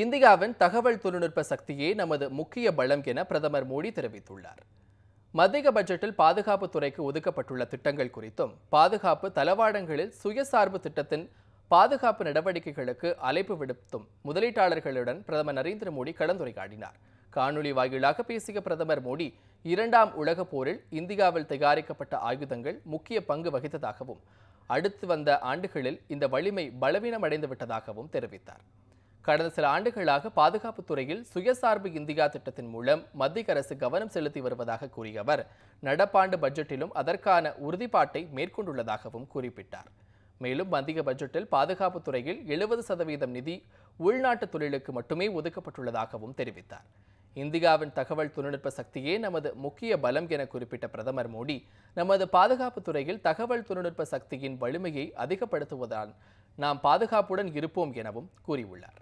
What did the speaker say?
இந்தியாவின் தகவல் தொழில்நுட்ப சக்தியே நமது முக்கிய பலம் என பிரதமர் மோடி தெரிவித்துள்ளார் மத்திய பட்ஜெட்டில் பாதுகாப்பு துறைக்கு ஒதுக்கப்பட்டுள்ள திட்டங்கள் குறித்தும் பாதுகாப்பு தளவாடங்களில் சுயசார்பு திட்டத்தின் பாதுகாப்பு நடவடிக்கைகளுக்கு அழைப்பு விடுத்தும் முதலீட்டாளர்களுடன் பிரதமர் நரேந்திர மோடி கலந்துரையாடினார் காணொலி வாயிலாக பேசிய பிரதமர் மோடி இரண்டாம் உலகப் போரில் இந்தியாவில் தயாரிக்கப்பட்ட ஆயுதங்கள் முக்கிய பங்கு வகித்ததாகவும் அடுத்து வந்த ஆண்டுகளில் இந்த வலிமை பலவீனமடைந்து விட்டதாகவும் தெரிவித்தார் கடந்த சில ஆண்டுகளாக பாதுகாப்புத் துறையில் சுயசார்பு இந்தியா திட்டத்தின் மூலம் மத்திய அரசு கவனம் செலுத்தி வருவதாக கூறிய அவர் நடப்பாண்டு பட்ஜெட்டிலும் அதற்கான உறுதிப்பாட்டை மேற்கொண்டுள்ளதாகவும் குறிப்பிட்டார் மேலும் மத்திய பட்ஜெட்டில் பாதுகாப்புத் துறையில் எழுபது சதவீதம் நிதி உள்நாட்டு தொழிலுக்கு மட்டுமே ஒதுக்கப்பட்டுள்ளதாகவும் தெரிவித்தார் இந்தியாவின் தகவல் தொழில்நுட்ப சக்தியே நமது முக்கிய பலம் என குறிப்பிட்ட பிரதமர் மோடி நமது பாதுகாப்புத் துறையில் தகவல் தொழில்நுட்ப சக்தியின் வலிமையை அதிகப்படுத்துவதால் நாம் பாதுகாப்புடன் இருப்போம் எனவும் கூறியுள்ளார்